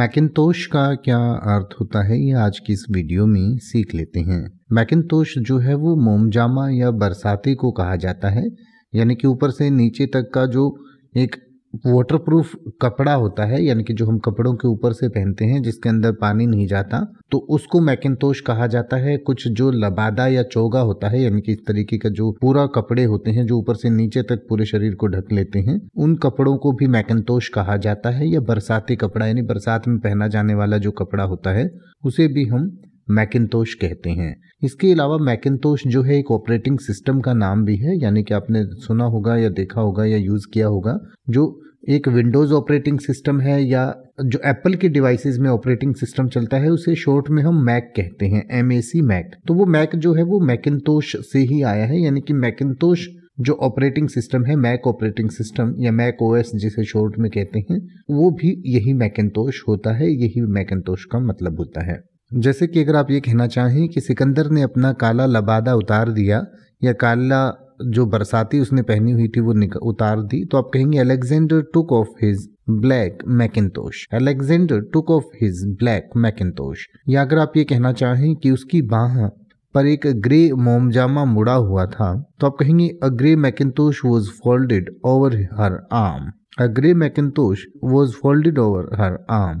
मैकिनतोश का क्या अर्थ होता है ये आज की इस वीडियो में सीख लेते हैं मैकिनतोश जो है वो मोमजामा या बरसाती को कहा जाता है यानी कि ऊपर से नीचे तक का जो एक वाटरप्रूफ कपड़ा होता है यानी कि जो हम कपड़ों के ऊपर से पहनते हैं जिसके अंदर पानी नहीं जाता तो उसको मैकिनतोश कहा जाता है कुछ जो लबादा या चोगा होता है यानी कि इस तरीके का जो पूरा कपड़े होते हैं जो ऊपर से नीचे तक पूरे शरीर को ढक लेते हैं उन कपड़ों को भी मैकिनतोश कहा जाता है या बरसाती कपड़ा यानी बरसात में पहना जाने वाला जो कपड़ा होता है उसे भी हम मैकिनतोश कहते हैं इसके अलावा मैकिनतोश जो है एक ऑपरेटिंग सिस्टम का नाम भी है यानी कि आपने सुना होगा या देखा होगा या यूज़ किया होगा जो एक विंडोज़ ऑपरेटिंग सिस्टम है या जो एप्पल के डिवाइसेस में ऑपरेटिंग सिस्टम चलता है उसे शॉर्ट में हम मैक कहते हैं एम ए सी मैक तो वो मैक जो है वो मैकिनतोश से ही आया है यानी कि मैकिनतोश जो ऑपरेटिंग सिस्टम है मैक ऑपरेटिंग सिस्टम या मैक ओएस जिसे शॉर्ट में कहते हैं वो भी यही मैकिनतोश होता है यही मैकिनतोश का मतलब होता है जैसे कि अगर आप ये कहना चाहें कि सिकंदर ने अपना काला लबादा उतार दिया या काला जो बरसाती उसने पहनी हुई थी वो उतार दी तो आप कहेंगे Alexander took off his black macintosh Alexander took off his black macintosh या अगर आप ये कहना चाहें कि उसकी बाह पर एक ग्रे मोमजामा मुड़ा हुआ था तो आप कहेंगे a grey macintosh was folded over her arm a grey macintosh was folded over her arm